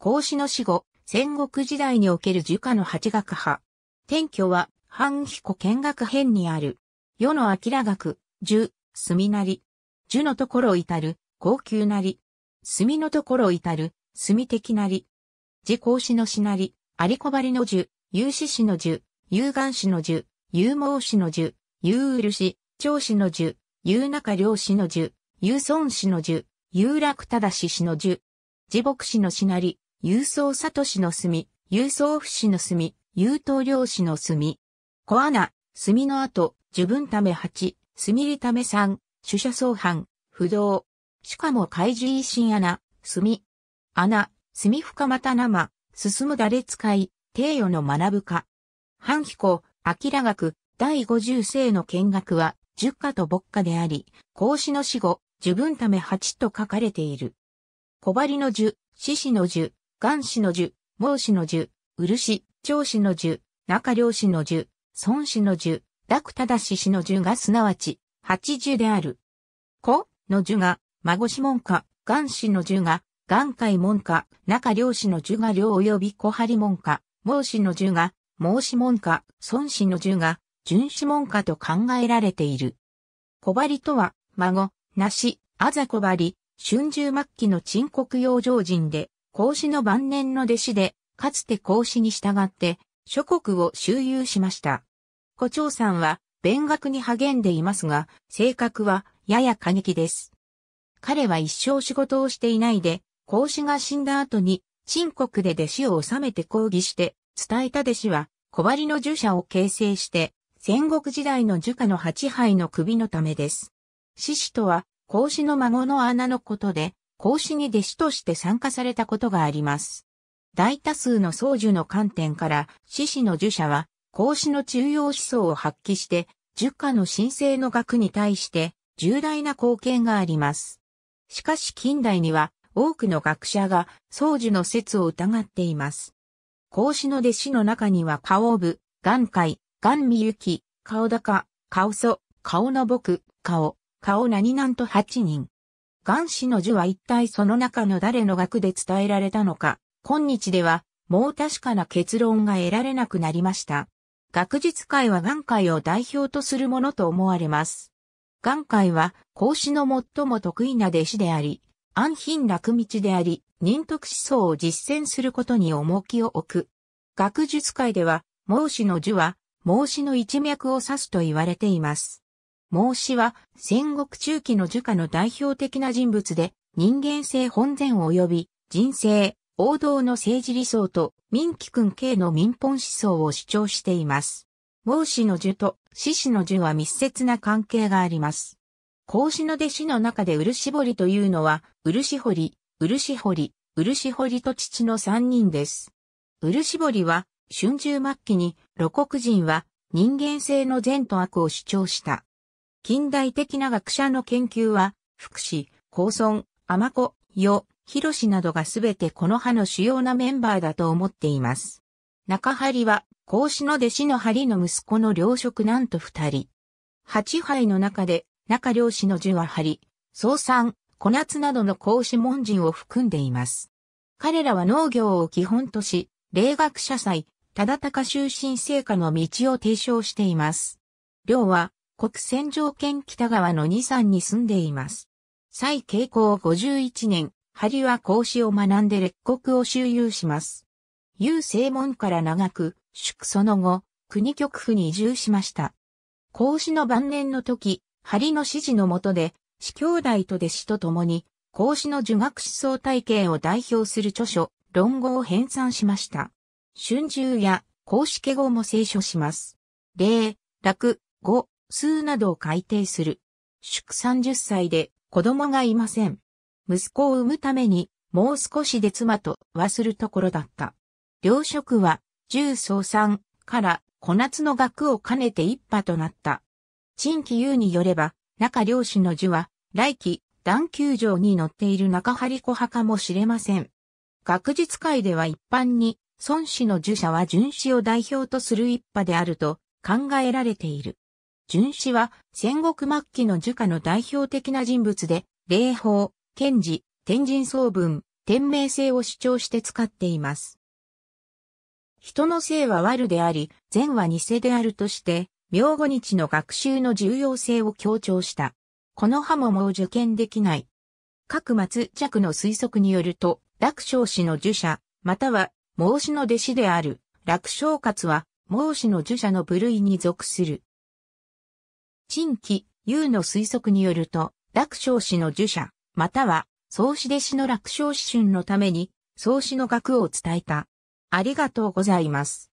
孔子の死後、戦国時代における儒家の八学派。転居は、半彦見学編にある。世の明学、儒、墨なり。儒のところ至る、高級なり。墨のところ至る、墨的なり。自孔子の死なり、有子張りの樹、有志氏の樹、有願氏の樹、有毛氏の樹、有漆、氏、長氏の樹、有中良氏の樹、有孫氏の樹、有楽正氏の樹。自牧氏の死なり、郵送里氏の墨、郵送不死の墨、郵等領氏の墨。小穴、墨の後、自分ため八、墨りため三、主者相反、不動。しかも怪獣維新穴、墨。穴、墨深また生、進むだれ使い、定与の学ぶか。半行、明ら学、第五十世の見学は、十課と牧家であり、孔子の死後、自分ため八と書かれている。小針の樹、獅子の樹、元氏の樹、毛氏の樹、漆、長氏の樹、中良氏の樹、孫氏の樹、濁正氏の樹がすなわち、八樹である。子の樹が、孫子門下、元氏の樹が、元海門下、中良氏の樹が良及び小張門下、毛氏の樹が、毛氏門下、孫氏の樹が、純子門下と考えられている。小張とは、孫、なし、あざ小張、春秋末期の沈国洋生人で、孔子の晩年の弟子で、かつて孔子に従って、諸国を周遊しました。胡蝶さんは、勉学に励んでいますが、性格は、やや過激です。彼は一生仕事をしていないで、孔子が死んだ後に、陳国で弟子を治めて抗議して、伝えた弟子は、小針の儒者を形成して、戦国時代の儒家の八杯の首のためです。獅子とは、孔子の孫の穴のことで、孔子に弟子として参加されたことがあります。大多数の僧侶の観点から、獅子の儒者は、孔子の中央思想を発揮して、儒家の神聖の学に対して重大な貢献があります。しかし近代には多くの学者が僧樹の説を疑っています。孔子の弟子の中には顔部、眼界、眼見行き、顔高、顔祖、顔の僕、顔、顔何なんと8人。元詞の樹は一体その中の誰の学で伝えられたのか、今日ではもう確かな結論が得られなくなりました。学術界は眼界を代表とするものと思われます。眼界は孔子の最も得意な弟子であり、安貧楽道であり、仁徳思想を実践することに重きを置く。学術界では、孟子の樹は、孟子の一脈を指すと言われています。孟子は戦国中期の儒家の代表的な人物で、人間性本善及び人生、王道の政治理想と民貴君系の民本思想を主張しています。孟子の儒と獅子の儒は密接な関係があります。孔子の弟子の中で漆堀というのは、漆堀、漆堀、漆堀と父の三人です。漆堀は、春秋末期に、露国人は人間性の善と悪を主張した。近代的な学者の研究は、福祉、高村、天子、与、広志などがすべてこの派の主要なメンバーだと思っています。中張は、孔子の弟子の張の息子の良職なんと二人。八杯の中で、中漁師の樹は張、総三、小夏などの孔子門人を含んでいます。彼らは農業を基本とし、霊学者祭、忠高終身成果の道を提唱しています。良は、国選条件北側の二山に住んでいます。蔡慶光51年、針は孔子を学んで列国を周遊します。有正門から長く、宿その後、国局府に移住しました。孔子の晩年の時、針の指示の下で、司兄弟と弟子と共に、孔子の儒学思想体系を代表する著書、論語を編纂しました。春秋や孔子家語も聖書します。例、楽、語、数などを改定する。祝30歳で子供がいません。息子を産むためにもう少しで妻と忘るところだった。両職は重さんから小夏の額を兼ねて一派となった。陳紀優によれば、中漁師の樹は来期段球場に乗っている中張子派かもしれません。学術界では一般に孫子の樹者は巡子を代表とする一派であると考えられている。純子は戦国末期の儒家の代表的な人物で、霊法、賢治、天神総文、天命性を主張して使っています。人の性は悪であり、善は偽であるとして、明後日の学習の重要性を強調した。この刃ももう受験できない。各末尺の推測によると、楽勝氏の儒者、または、孟子の弟子である、楽勝活は、孟子の儒者の部類に属する。陳記、優の推測によると、楽勝氏の受者、または、創始弟子の楽勝子春のために、創始の学を伝えた。ありがとうございます。